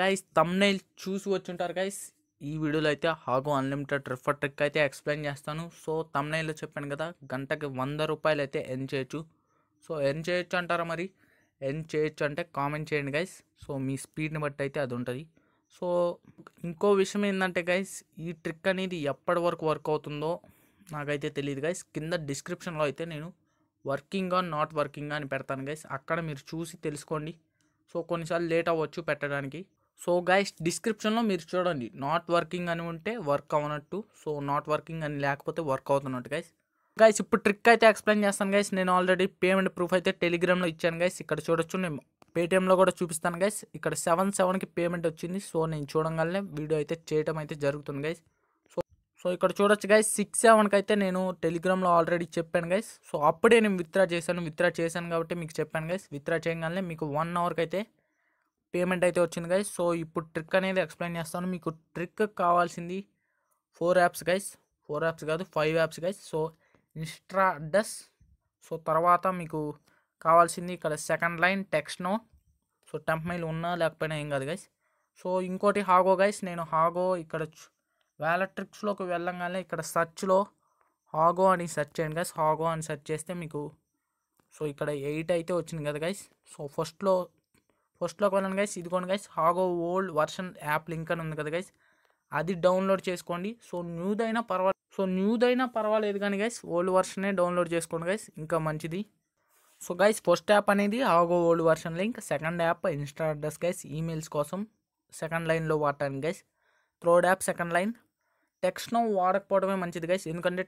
guys thumbnail చూసి వచ్చుంటారు guys ఈ వీడియోలో అయితే హాగు అన్లిమిటెడ్ రిఫర్ ట్రిక్ అయితే ఎక్స్ప్లెయిన్ చేస్తాను సో తమ్నైల్లో చెప్పాను కదా గంటకి వంద రూపాయలు అయితే ఎన్ చేయొచ్చు సో ఎన్ చేయొచ్చు అంటారా మరి ఎన్ చేయొచ్చు అంటే కామెంట్ చేయండి గైస్ సో మీ స్పీడ్ని బట్టి అయితే అది ఉంటుంది సో ఇంకో విషయం ఏంటంటే గైస్ ఈ ట్రిక్ అనేది ఎప్పటి వరకు వర్క్ అవుతుందో నాకైతే తెలియదు గైస్ కింద డిస్క్రిప్షన్లో అయితే నేను వర్కింగ్ ఆన్ నాట్ వర్కింగ్ అని పెడతాను గైస్ అక్కడ మీరు చూసి తెలుసుకోండి సో కొన్నిసార్లు లేట్ అవ్వచ్చు పెట్టడానికి సో గైస్ డిస్క్రిప్షన్లో మీరు చూడండి నాట్ వర్కింగ్ అని ఉంటే వర్క్ అవనట్టు సో నాట్ వర్కింగ్ అని లేకపోతే వర్క్ అవుతున్నట్టు గైస్ గైస్ ఇప్పుడు ట్రిక్ అయితే ఎక్స్ప్లెయిన్ చేస్తాను గైస్ నేను ఆల్రెడీ పేమెంట్ ప్రూఫ్ అయితే టెలిగ్రామ్లో ఇచ్చాను గైస్ ఇక్కడ చూడొచ్చు నేను పేటిఎంలో కూడా చూపిస్తాను గైస్ ఇక్కడ సెవెన్ సెవెన్కి పేమెంట్ వచ్చింది సో నేను చూడగానే వీడియో అయితే చేయడం అయితే జరుగుతుంది గైస్ సో సో ఇక్కడ చూడొచ్చు గైస్ సిక్స్ సెవెన్కి అయితే నేను టెలిగ్రామ్లో ఆల్రెడీ చెప్పాను గైస్ సో అప్పుడే నేను విత్డ్రా చేశాను విత్డ్రా చేశాను కాబట్టి మీకు చెప్పాను గైస్ విత్డ్రా చేయగానే మీకు వన్ అవర్కి అయితే పేమెంట్ అయితే వచ్చింది గైస్ సో ఇప్పుడు ట్రిక్ అనేది ఎక్స్ప్లెయిన్ చేస్తాను మీకు ట్రిక్ కావాల్సింది four apps guys four apps కాదు five apps guys so InstAddr so తర్వాత మీకు కావాల్సింది ఇక్కడ second line TextNow so temp mail ఉన్నా లేకపోయినా ఏం కాదు గైస్ సో ఇంకోటి హాగో గైస్ నేను హాగో ఇక్కడ వేలట్ ట్రిక్స్లోకి వెళ్ళంగానే ఇక్కడ సర్చ్లో హాగో అని సెర్చ్ చేయండి గైస్ హాగో అని సెర్చ్ చేస్తే మీకు సో ఇక్కడ ఎయిట్ అయితే వచ్చింది కదా గైస్ సో ఫస్ట్లో ఫస్ట్లోకి వెళ్ళండి గైస్ ఇదిగోండి guys Hago old version app link అని ఉంది కదా గైస్ అది డౌన్లోడ్ చేసుకోండి సో న్యూదైనా పర్వాలేదు సో న్యూదైనా పర్వాలేదు కానీ గైస్ ఓల్డ్ వర్షనే డౌన్లోడ్ చేసుకోండి గైస్ ఇంకా మంచిది సో గైస్ ఫస్ట్ యాప్ అనేది Hago old version link second app InstAddr guys emails కోసం సెకండ్ లైన్లో వాడటానికి guys third app second line TextNow వాడకపోవడమే మంచిది గైస్ ఎందుకంటే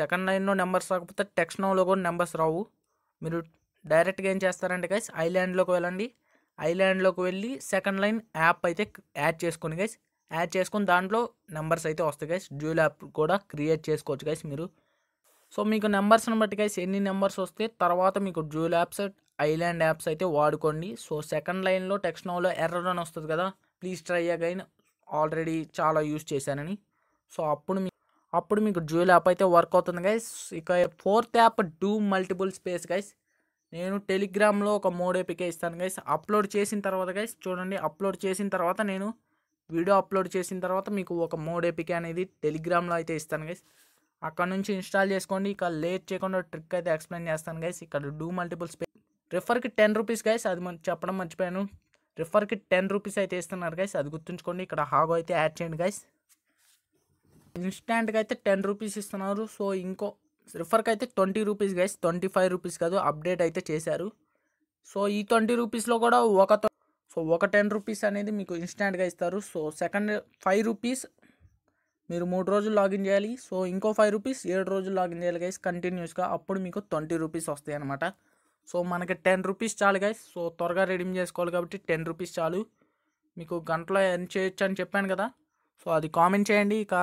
సెకండ్ లైన్లో నెంబర్స్ రాకపోతే టెక్స్ట్ నోలో కూడా నెంబర్స్ రావు మీరు డైరెక్ట్గా ఏం చేస్తారంటే గైస్ ఐలాండ్లోకి వెళ్ళండి ఐలాండ్లోకి వెళ్ళి సెకండ్ లైన్ యాప్ అయితే యాడ్ చేసుకుని గైస్ యాడ్ చేసుకుని దాంట్లో నెంబర్స్ అయితే వస్తాయి గైస్ డ్యూల్ యాప్ కూడా క్రియేట్ చేసుకోవచ్చు గైస్ మీరు సో మీకు నెంబర్స్ని బట్టి గైస్ ఎన్ని నెంబర్స్ వస్తే తర్వాత మీకు డ్యూల్ యాప్స్ ఐలాండ్ యాప్స్ అయితే వాడుకోండి సో సెకండ్ లైన్లో టెక్స్ట్ నౌలో ఎర్రర్ అని వస్తుంది కదా ప్లీజ్ ట్రై అగైన్ ఆల్రెడీ చాలా యూస్ చేశానని సో అప్పుడు మీ అప్పుడు మీకు డ్యూల్ యాప్ అయితే వర్క్ అవుతుంది గైస్ ఇక fourth app do multiple space guys నేను టెలిగ్రామ్లో ఒక మోడ్ ఎపికే ఇస్తాను గైస్ అప్లోడ్ చేసిన తర్వాత గైస్ చూడండి అప్లోడ్ చేసిన తర్వాత నేను వీడియో అప్లోడ్ చేసిన తర్వాత మీకు ఒక మోడ్ ఎపికే అనేది టెలిగ్రామ్లో అయితే ఇస్తాను గైస్ అక్కడ నుంచి ఇన్స్టాల్ చేసుకోండి ఇక లేట్ చేయకుండా ట్రిక్ అయితే ఎక్స్ప్లెయిన్ చేస్తాను గైస్ ఇక్కడ డూ మల్టిపుల్స్ పే రిఫర్కి టెన్ రూపీస్ గైస్ అది చెప్పడం మర్చిపోయాను రిఫర్కి టెన్ రూపీస్ అయితే ఇస్తున్నారు గైస్ అది గుర్తుంచుకోండి ఇక్కడ హాగో అయితే యాడ్ చేయండి గైస్ ఇన్స్టాంట్గా అయితే టెన్ రూపీస్ ఇస్తున్నారు సో ఇంకో రిఫర్కి అయితే twenty rupees guys twenty five rupees కాదు అప్డేట్ అయితే చేశారు సో ఈ ట్వంటీ రూపీస్లో కూడా ఒక సో ఒక టెన్ రూపీస్ అనేది మీకు ఇన్స్టాంట్గా ఇస్తారు సో సెకండ్ ఫైవ్ రూపీస్ మీరు మూడు రోజులు లాగిన్ చేయాలి సో ఇంకో ఫైవ్ రూపీస్ ఏడు రోజులు లాగిన్ చేయాలి గైస్ కంటిన్యూస్గా అప్పుడు మీకు ట్వంటీ రూపీస్ వస్తాయి అనమాట సో మనకి టెన్ రూపీస్ చాలు గైస్ సో త్వరగా రెడీమ్ చేసుకోవాలి కాబట్టి టెన్ రూపీస్ చాలు మీకు గంటలో ఎన్ చేయొచ్చు అని చెప్పాను కదా సో అది కామెంట్ చేయండి ఇక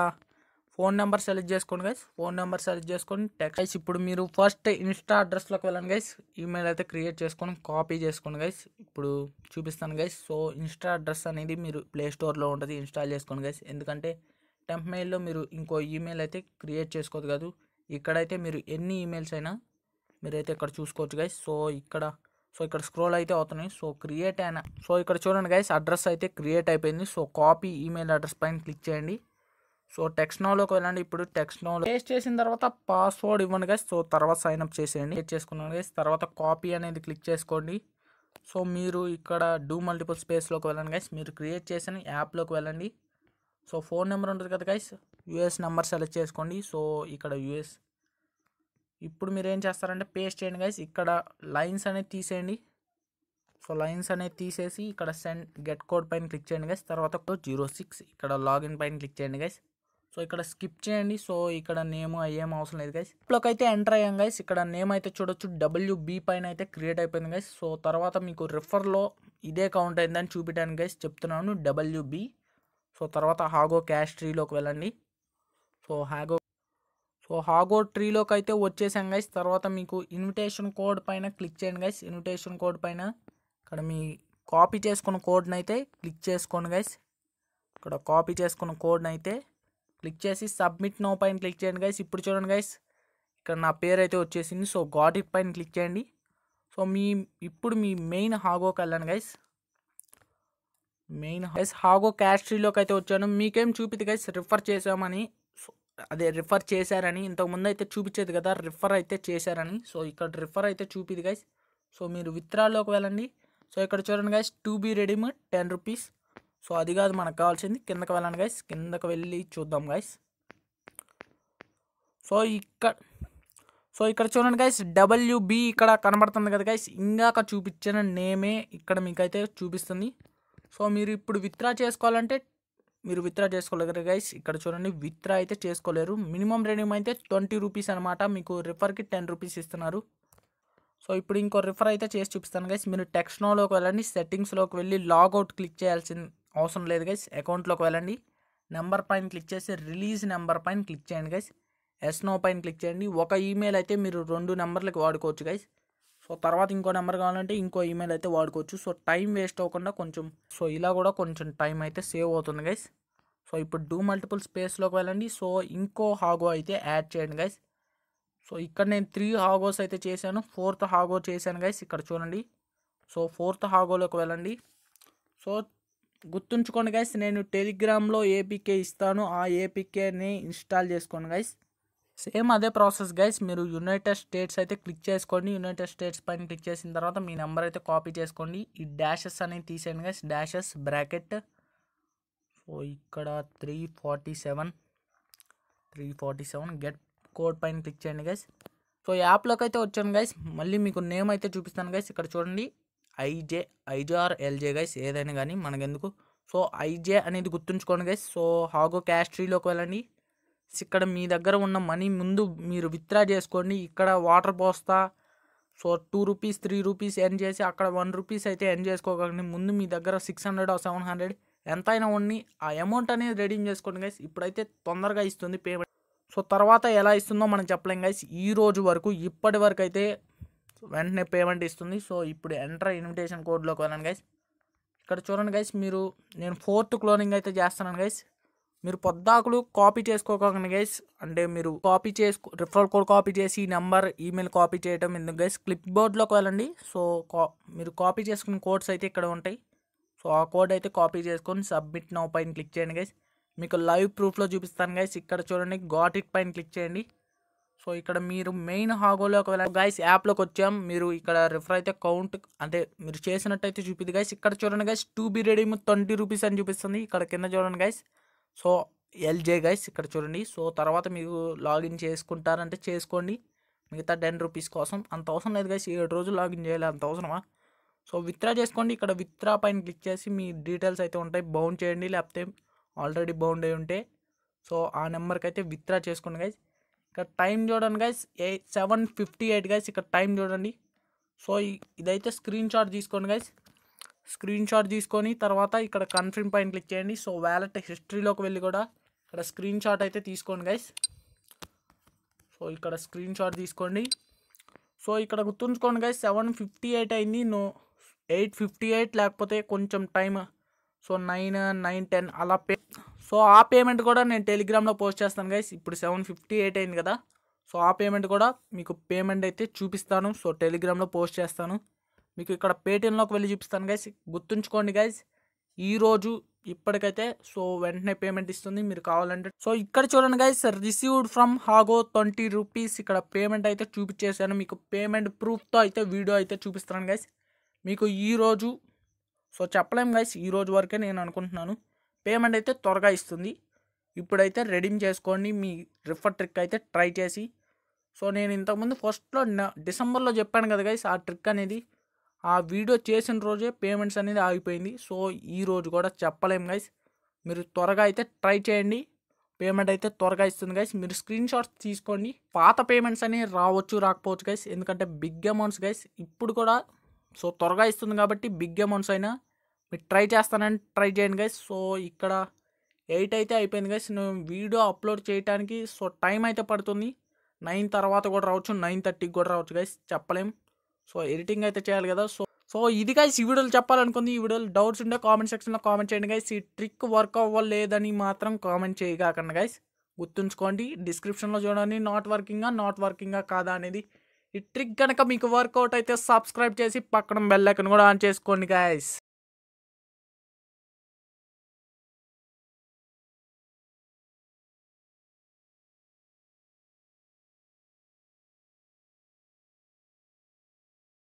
ఫోన్ నెంబర్ సెలెక్ట్ చేసుకోండి గైస్ ఫోన్ నెంబర్ సెలెక్ట్ చేసుకొని టెక్స్ట్ గైస్ ఇప్పుడు మీరు ఫస్ట్ ఇన్స్టా అడ్రస్లోకి వెళ్ళండి గైస్ ఈమెయిల్ అయితే క్రియేట్ చేసుకొని కాపీ చేసుకోండి గైస్ ఇప్పుడు చూపిస్తాను గైస్ సో ఇన్స్టా అడ్రస్ అనేది మీరు ప్లే స్టోర్లో ఉంటుంది ఇన్స్టాల్ చేసుకోండి గైస్ ఎందుకంటే టెంప్ మెయిల్లో మీరు ఇంకో ఈమెయిల్ అయితే క్రియేట్ చేసుకోదు కాదు ఇక్కడైతే మీరు ఎన్ని ఈమెయిల్స్ అయినా మీరైతే ఇక్కడ చూసుకోవచ్చు గైస్ సో ఇక్కడ సో ఇక్కడ స్క్రోల్ అయితే అవుతున్నాయి సో క్రియేట్ అయినా సో ఇక్కడ చూడండి గైస్ అడ్రస్ అయితే క్రియేట్ అయిపోయింది సో కాపీ ఈమెయిల్ అడ్రస్ పైన క్లిక్ చేయండి సో టెక్స్నోలోకి వెళ్ళండి ఇప్పుడు టెక్స్నోలో పేస్ట్ చేసిన తర్వాత పాస్వర్డ్ ఇవ్వండి గైస్ సో తర్వాత సైన్ అప్ చేసేయండి క్లిక్ చేసుకున్నాను గైస్ తర్వాత కాపీ అనేది క్లిక్ చేసుకోండి సో మీరు ఇక్కడ డూ మల్టిపుల్ స్పేస్లోకి వెళ్ళండి గైస్ మీరు క్రియేట్ చేసిన యాప్లోకి వెళ్ళండి సో ఫోన్ నెంబర్ ఉంటుంది కదా గైస్ యూఎస్ నెంబర్ సెలెక్ట్ చేసుకోండి సో ఇక్కడ యూఎస్ ఇప్పుడు మీరు ఏం చేస్తారంటే పేస్ట్ చేయండి గైస్ ఇక్కడ లైన్స్ అనేది తీసేయండి సో లైన్స్ అనేది తీసేసి ఇక్కడ సెండ్ గెట్ కోడ్ పైన క్లిక్ చేయండి గైస్ తర్వాత జీరో సిక్స్ ఇక్కడ లాగిన్ పైన క్లిక్ చేయండి గైస్ సో ఇక్కడ స్కిప్ చేయండి సో ఇక్కడ నేమ్ ఏం అవసరం లేదు గైస్ ఇప్పుడు అయితే ఎంటర్ అయ్యాం గైస్ ఇక్కడ నేమ్ అయితే చూడొచ్చు డబ్ల్యూ బీ పైన అయితే క్రియేట్ అయిపోయింది గైస్ సో తర్వాత మీకు రిఫర్లో ఇదే కౌంట్ అయిందని చూపించడానికి గైస్ చెప్తున్నాను డబ్ల్యూబీ సో తర్వాత హాగో క్యాష్ ట్రీలోకి వెళ్ళండి సో హాగో సో హాగో ట్రీలోకి అయితే వచ్చేసాం గైస్ తర్వాత మీకు ఇన్విటేషన్ కోడ్ పైన క్లిక్ చేయండి గైస్ ఇన్విటేషన్ కోడ్ పైన ఇక్కడ మీ కాపీ చేసుకున్న కోడ్ని అయితే క్లిక్ చేసుకోండి గైస్ ఇక్కడ కాపీ చేసుకున్న కోడ్ని అయితే క్లిక్ చేసి సబ్మిట్ నో పైన క్లిక్ చేయండి గైస్ ఇప్పుడు చూడండి గైస్ ఇక్కడ నా పేరు అయితే వచ్చేసింది సో గాట్ ఇట్ పైన క్లిక్ చేయండి సో మీ ఇప్పుడు మీ మెయిన్ హాగోకి వెళ్ళండి గైస్ మెయిన్ గైస్ హాగో క్యాస్ట్రీలోకి అయితే వచ్చాను మీకేం చూపిది గైస్ రిఫర్ చేసామని సో అదే రిఫర్ చేశారని ఇంతకుముందు అయితే చూపించేది కదా రిఫర్ అయితే చేశారని సో ఇక్కడ రిఫర్ అయితే చూపిది గైస్ సో మీరు విత్రాల్లోకి వెళ్ళండి సో ఇక్కడ చూడండి guys to be redeem ten rupees so అది కాదు మనకు కావాల్సింది కిందకు వెళ్ళండి గైస్ కిందకు వెళ్ళి చూద్దాం గైస్ సో ఇక్కడ సో ఇక్కడ చూడండి గాయస్ డబ్ల్యూబీ ఇక్కడ కనబడుతుంది కదా గైస్ ఇంకా చూపించిన నేమే ఇక్కడ మీకైతే చూపిస్తుంది సో మీరు ఇప్పుడు విత్డ్రా చేసుకోవాలంటే మీరు విత్డ్రా చేసుకోలేరు గైస్ ఇక్కడ చూడండి విత్డ్రా అయితే చేసుకోలేరు మినిమం రెడీమ్ అయితే ట్వంటీ రూపీస్ అనమాట మీకు రిఫర్కి టెన్ రూపీస్ ఇస్తున్నారు సో ఇప్పుడు ఇంకో రిఫర్ అయితే చేసి చూపిస్తాను గైస్ మీరు టెక్స్నోలోకి వెళ్ళండి సెట్టింగ్స్లోకి వెళ్ళి లాగౌట్ క్లిక్ చేయాల్సింది అవసరం లేదు గైస్ అకౌంట్లోకి వెళ్ళండి నెంబర్ పైన క్లిక్ చేసి రిలీజ్ నెంబర్ పైన క్లిక్ చేయండి గైస్ ఎస్నో పైన క్లిక్ చేయండి ఒక ఈమెయిల్ అయితే మీరు రెండు నెంబర్లకు వాడుకోవచ్చు గైస్ సో తర్వాత ఇంకో నెంబర్ కావాలంటే ఇంకో ఈమెయిల్ అయితే వాడుకోవచ్చు సో టైం వేస్ట్ అవ్వకుండా కొంచెం సో ఇలా కూడా కొంచెం టైం అయితే సేవ్ అవుతుంది గైస్ సో ఇప్పుడు డూ మల్టిపుల్ స్పేస్లోకి వెళ్ళండి సో ఇంకో హాగో అయితే యాడ్ చేయండి గైస్ సో ఇక్కడ నేను త్రీ హాగోస్ అయితే చేశాను ఫోర్త్ హాగో చేశాను గైస్ ఇక్కడ చూడండి సో ఫోర్త్ హాగోలోకి వెళ్ళండి సో గుర్తుంచుకోండి గైస్ నేను టెలిగ్రామ్లో ఏపీకే ఇస్తాను ఆ ఏపీకేని ఇన్స్టాల్ చేసుకోండి గైస్ సేమ్ అదే ప్రాసెస్ గైస్ మీరు యునైటెడ్ స్టేట్స్ అయితే క్లిక్ చేసుకోండి యునైటెడ్ స్టేట్స్ పైన క్లిక్ చేసిన తర్వాత మీ నెంబర్ అయితే కాపీ చేసుకోండి ఈ డాషెస్ అనేది తీసేయండి గైస్ డాషెస్ బ్రాకెట్ సో ఇక్కడ three forty seven three forty seven get code పైన క్లిక్ చేయండి గైస్ సో యాప్లోకి అయితే వచ్చాను గైస్ మళ్ళీ మీకు నేమ్ అయితే చూపిస్తాను గైస్ ఇక్కడ చూడండి IJ IJ or LJ guys ఏదైనా కానీ మనకెందుకు సో ఐజే అనేది గుర్తుంచుకోండి గైస్ సో హాగో క్యాస్ట్రీలోకి వెళ్ళండి ఇక్కడ మీ దగ్గర ఉన్న మనీ ముందు మీరు విత్డ్రా చేసుకోండి ఇక్కడ వాటర్ పోస్తా so two rupees three rupees ఎన్ చేసి అక్కడ వన్ రూపీస్ అయితే ఎన్ చేసుకోకండి ముందు మీ దగ్గర సిక్స్ హండ్రెడ్ సెవెన్ హండ్రెడ్ ఎంత అయినా ఉండి ఆ అమౌంట్ అనేది రెడీమ్ చేసుకోండి గైస్ ఇప్పుడైతే తొందరగా ఇస్తుంది పేమెంట్ సో తర్వాత ఎలా ఇస్తుందో మనం చెప్పలేం గైస్ ఈ రోజు వరకు ఇప్పటి వరకు అయితే వెంటనే పేమెంట్ ఇస్తుంది సో ఇప్పుడు ఎంటర్ ఇన్విటేషన్ కోడ్లోకి వెళ్ళాను గైస్ ఇక్కడ చూడండి గైస్ మీరు నేను ఫోర్త్ క్లోనింగ్ అయితే చేస్తున్నాను గైస్ మీరు పొద్దాకులు కాపీ చేసుకోకండి గైస్ అంటే మీరు కాపీ చేసుకో రిఫరల్ కోడ్ కాపీ చేసి ఈ నెంబర్ ఈమెయిల్ కాపీ చేయడం ఎందుకు గైస్ క్లిప్ బోర్డ్లోకి వెళ్ళండి సో కా మీరు కాపీ చేసుకున్న కోడ్స్ అయితే ఇక్కడ ఉంటాయి సో ఆ కోడ్ అయితే కాపీ చేసుకొని సబ్మిట్ నౌ పైన క్లిక్ చేయండి గైస్ మీకు లైవ్ ప్రూఫ్లో చూపిస్తాను గైస్ ఇక్కడ చూడండి గాట్ ఇట్ పైన క్లిక్ చేయండి సో ఇక్కడ మీరు మెయిన్ హాగోలో ఒకవేళ గైస్ యాప్లోకి వచ్చాం మీరు ఇక్కడ రిఫర్ అయితే కౌంట్ అంటే మీరు చేసినట్టయితే చూపింది గైస్ ఇక్కడ చూడండి guys to be ready twenty rupees అని చూపిస్తుంది ఇక్కడ కింద చూడండి గైస్ సో ఎల్జే గైస్ ఇక్కడ చూడండి సో తర్వాత మీరు లాగిన్ చేసుకుంటారంటే చేసుకోండి మిగతా టెన్ రూపీస్ కోసం అంత అవసరం లేదు గైస్ ఏడు రోజులు లాగిన్ చేయాలి అంత అవసరమా సో విత్డ్రా చేసుకోండి ఇక్కడ విత్డ్రా పైన క్లిక్ చేసి మీ డీటెయిల్స్ అయితే ఉంటాయి బౌండ్ చేయండి లేకపోతే ఆల్రెడీ బౌండ్ అయి ఉంటే సో ఆ నెంబర్కి అయితే విత్డ్రా చేసుకోండి గైస్ ఇక్కడ టైం చూడండి guys a seven fifty eight guys ఇక్కడ టైం చూడండి సో ఇదైతే స్క్రీన్ షాట్ తీసుకోండి గైస్ స్క్రీన్ షాట్ తీసుకొని తర్వాత ఇక్కడ కన్ఫర్మ్ పాయింట్ క్లిక్ చేయండి సో వ్యాలెట్ హిస్టరీలోకి వెళ్ళి కూడా ఇక్కడ స్క్రీన్ షాట్ అయితే తీసుకోండి గైస్ సో ఇక్కడ స్క్రీన్ షాట్ తీసుకోండి సో ఇక్కడ గుర్తుంచుకోండి గైస్ సెవెన్ ఫిఫ్టీ ఎయిట్ అయింది నో ఎయిట్ ఫిఫ్టీ ఎయిట్ లేకపోతే కొంచెం time so nine nine ten అలా పే సో ఆ పేమెంట్ కూడా నేను టెలిగ్రామ్లో పోస్ట్ చేస్తాను గైస్ ఇప్పుడు సెవెన్ ఫిఫ్టీ ఎయిట్ అయింది కదా సో ఆ పేమెంట్ కూడా మీకు పేమెంట్ అయితే చూపిస్తాను సో టెలిగ్రామ్లో పోస్ట్ చేస్తాను మీకు ఇక్కడ పేటిఎంలోకి వెళ్ళి చూపిస్తాను గైస్ గుర్తుంచుకోండి గైస్ ఈరోజు ఇప్పటికైతే సో వెంటనే పేమెంట్ ఇస్తుంది మీరు కావాలంటే సో ఇక్కడ చూడండి guys received from Hago twenty rupees ఇక్కడ పేమెంట్ అయితే చూపించేసాను మీకు పేమెంట్ ప్రూఫ్తో అయితే వీడియో అయితే చూపిస్తాను గైస్ మీకు ఈరోజు సో చెప్పలేం గైస్ ఈరోజు వరకే నేను అనుకుంటున్నాను పేమెంట్ అయితే త్వరగా ఇస్తుంది ఇప్పుడైతే రెడీమ్ చేసుకోండి మీ రిఫర్ ట్రిక్ అయితే ట్రై చేసి సో నేను ఇంతకుముందు ఫస్ట్లో డిసెంబర్లో చెప్పాను కదా గైస్ ఆ ట్రిక్ అనేది ఆ వీడియో చేసిన రోజే పేమెంట్స్ అనేది ఆగిపోయింది సో ఈ రోజు కూడా చెప్పలేం గైస్ మీరు త్వరగా అయితే ట్రై చేయండి పేమెంట్ అయితే త్వరగా ఇస్తుంది గైస్ మీరు స్క్రీన్ షాట్స్ తీసుకోండి పాత పేమెంట్స్ అనేవి రావచ్చు రాకపోవచ్చు గైస్ ఎందుకంటే బిగ్ అమౌంట్స్ గైస్ ఇప్పుడు కూడా సో త్వరగా ఇస్తుంది కాబట్టి బిగ్ అమౌంట్స్ అయినా మీరు ట్రై చేస్తానని ట్రై చేయండి గైస్ సో ఇక్కడ ఎయిట్ అయితే అయిపోయింది గైస్ నేను వీడియో అప్లోడ్ చేయడానికి సో టైం అయితే పడుతుంది నైన్ తర్వాత కూడా రావచ్చు నైన్ థర్టీకి కూడా రావచ్చు గైస్ చెప్పలేం సో ఎడిటింగ్ అయితే చేయాలి కదా సో సో ఇది గైస్ ఈ వీడియోలు చెప్పాలనుకుంది ఈ వీడియోలు డౌట్స్ ఉంటే కామెంట్ సెక్షన్లో కామెంట్ చేయండి గైస్ ఈ ట్రిక్ వర్క్ అవ్వలేదని మాత్రం కామెంట్ చేయగాకండి గైస్ గుర్తుంచుకోండి డిస్క్రిప్షన్లో చూడండి నాట్ వర్కింగా నాట్ వర్కింగా కాదా అనేది ఈ ట్రిక్ కనుక మీకు వర్కౌట్ అయితే సబ్స్క్రైబ్ చేసి పక్కన బెల్లైకన్ కూడా ఆన్ చేసుకోండి గాయస్